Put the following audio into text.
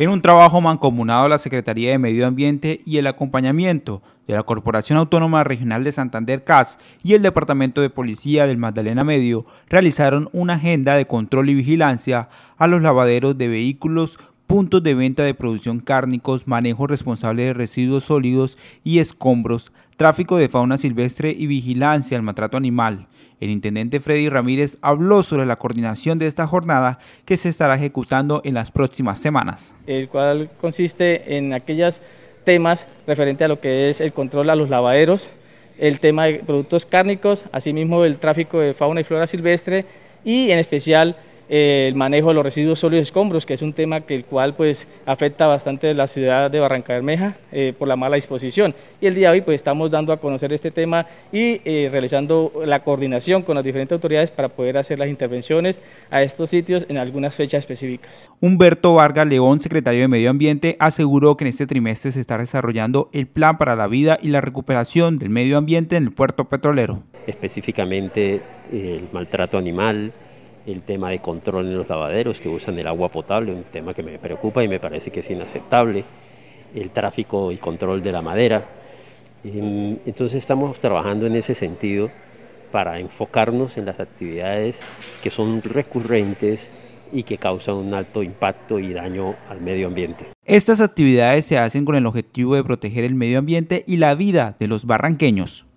en un trabajo mancomunado la Secretaría de Medio Ambiente y el acompañamiento de la Corporación Autónoma Regional de Santander CAS y el Departamento de Policía del Magdalena Medio realizaron una agenda de control y vigilancia a los lavaderos de vehículos puntos de venta de producción cárnicos, manejo responsable de residuos sólidos y escombros, tráfico de fauna silvestre y vigilancia al maltrato animal. El intendente Freddy Ramírez habló sobre la coordinación de esta jornada que se estará ejecutando en las próximas semanas. El cual consiste en aquellos temas referente a lo que es el control a los lavaderos, el tema de productos cárnicos, asimismo el tráfico de fauna y flora silvestre y en especial eh, el manejo de los residuos sólidos y escombros, que es un tema que el cual pues afecta bastante la ciudad de Barranca Bermeja eh, por la mala disposición. Y el día de hoy pues estamos dando a conocer este tema y eh, realizando la coordinación con las diferentes autoridades para poder hacer las intervenciones a estos sitios en algunas fechas específicas. Humberto Vargas León, secretario de Medio Ambiente, aseguró que en este trimestre se está desarrollando el plan para la vida y la recuperación del medio ambiente en el puerto petrolero. Específicamente el maltrato animal, el tema de control en los lavaderos que usan el agua potable, un tema que me preocupa y me parece que es inaceptable, el tráfico y control de la madera. Em, entonces estamos trabajando en ese sentido para enfocarnos en las actividades que son recurrentes y que causan un alto impacto y daño al medio ambiente. Estas actividades se hacen con el objetivo de proteger el medio ambiente y la vida de los barranqueños.